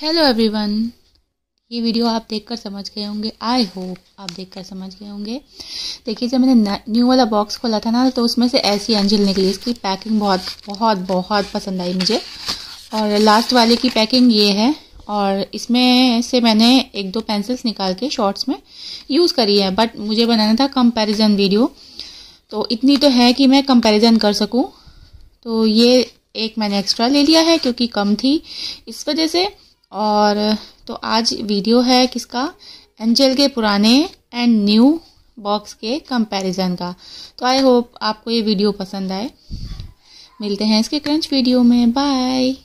hello everyone ये video आप देखकर समझ गए होंगे आई होप आप देखकर समझ गए होंगे देखिए जब मैंने न्यू वाला बॉक्स खोला था ना तो उसमें से ऐसी एंजल निकली इसकी पैकिंग बहुत बहुत बहुत पसंद आई मुझे और लास्ट वाले की पैकिंग ये है और इसमें से मैंने एक दो पेंसिल्स निकाल के शॉर्ट्स में यूज़ करी है बट मुझे बनाना था कंपेरिजन वीडियो तो इतनी तो है कि मैं कंपेरिजन कर सकूँ तो ये एक मैंने एक्स्ट्रा ले लिया है क्योंकि कम थी इस वजह से और तो आज वीडियो है किसका एंजल के पुराने एंड न्यू बॉक्स के कंपैरिजन का तो आई होप आपको ये वीडियो पसंद आए मिलते हैं इसके क्रंच वीडियो में बाय